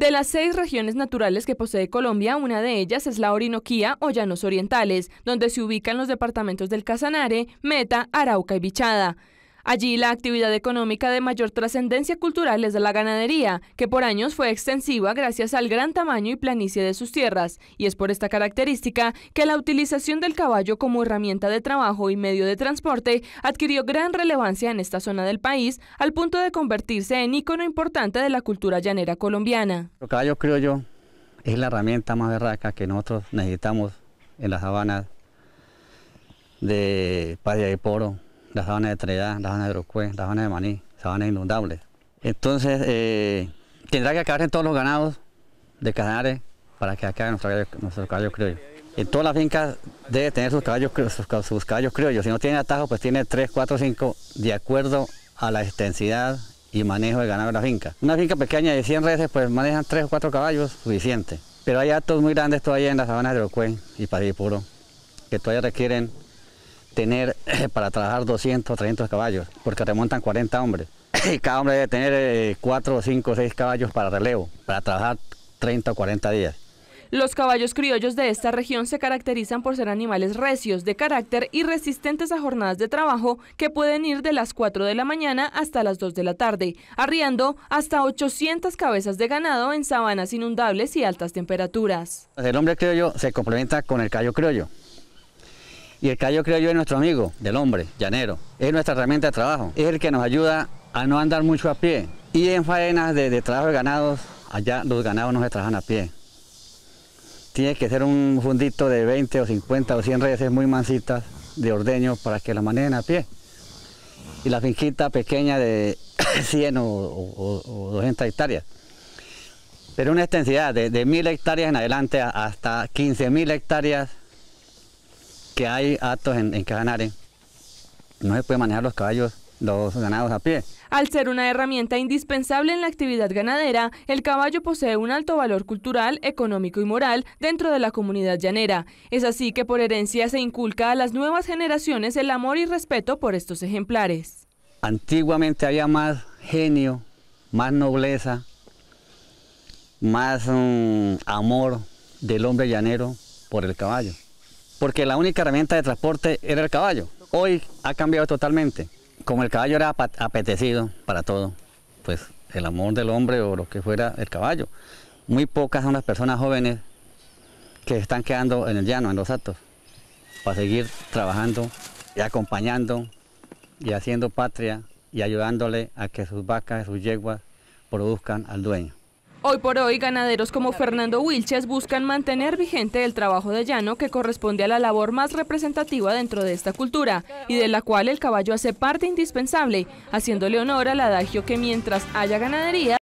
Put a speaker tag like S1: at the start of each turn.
S1: De las seis regiones naturales que posee Colombia, una de ellas es la Orinoquía o Llanos Orientales, donde se ubican los departamentos del Casanare, Meta, Arauca y Bichada. Allí la actividad económica de mayor trascendencia cultural es la ganadería, que por años fue extensiva gracias al gran tamaño y planicie de sus tierras, y es por esta característica que la utilización del caballo como herramienta de trabajo y medio de transporte adquirió gran relevancia en esta zona del país, al punto de convertirse en ícono importante de la cultura llanera colombiana.
S2: El caballo yo, es la herramienta más berraca que nosotros necesitamos en las sabanas de Padre y Poro, la sabana de trinidad, la sabanas de Orocue, la zona de Maní, sabanas inundables. Entonces, eh, tendrá que acabar en todos los ganados de Casanare para que acaben nuestros caballos, nuestro caballo criollos. En todas las fincas debe tener sus caballos, sus, criollos. Si no tiene atajo, pues tiene 3, 4, 5 de acuerdo a la extensidad y manejo de ganado de la finca. Una finca pequeña de 100 reses, pues manejan 3 o 4 caballos, suficiente. Pero hay actos muy grandes todavía en las sabanas de Orocue y Padre Puro, que todavía requieren tener eh, para trabajar 200, o 300 caballos, porque remontan 40 hombres. Y cada hombre debe tener 4, 5, 6 caballos para relevo, para trabajar 30 o 40 días.
S1: Los caballos criollos de esta región se caracterizan por ser animales recios, de carácter y resistentes a jornadas de trabajo que pueden ir de las 4 de la mañana hasta las 2 de la tarde, arriando hasta 800 cabezas de ganado en sabanas inundables y altas temperaturas.
S2: El hombre criollo se complementa con el caballo criollo. Y el callo, creo yo, es nuestro amigo, del hombre, llanero. Es nuestra herramienta de trabajo. Es el que nos ayuda a no andar mucho a pie. Y en faenas de, trabajo de ganados, allá los ganados no se trabajan a pie. Tiene que ser un fundito de 20 o 50 o 100 reyeses... muy mansitas, de ordeño para que la manejen a pie. Y la finquita pequeña de 100 o, 200 hectáreas. Pero una extensidad de, de 1.000 hectáreas en adelante hasta 15.000 hectáreas hay actos en, que ganar, no se puede manejar los caballos, los ganados a pie.
S1: Al ser una herramienta indispensable en la actividad ganadera, el caballo posee un alto valor cultural, económico y moral dentro de la comunidad llanera. Es así que por herencia se inculca a las nuevas generaciones el amor y respeto por estos ejemplares.
S2: Antiguamente había más genio, más nobleza, más mm, amor del hombre llanero por el caballo porque la única herramienta de transporte era el caballo. Hoy ha cambiado totalmente. Como el caballo era apetecido para todo, pues el amor del hombre o lo que fuera el caballo. Muy pocas son las personas jóvenes que están quedando en el llano, en los atos, para seguir trabajando y acompañando y haciendo patria y ayudándole a que sus vacas, sus yeguas produzcan al dueño.
S1: Hoy por hoy, ganaderos como Fernando Wilches buscan mantener vigente el trabajo de llano que corresponde a la labor más representativa dentro de esta cultura y de la cual el caballo hace parte indispensable, haciéndole honor al adagio que mientras haya ganadería,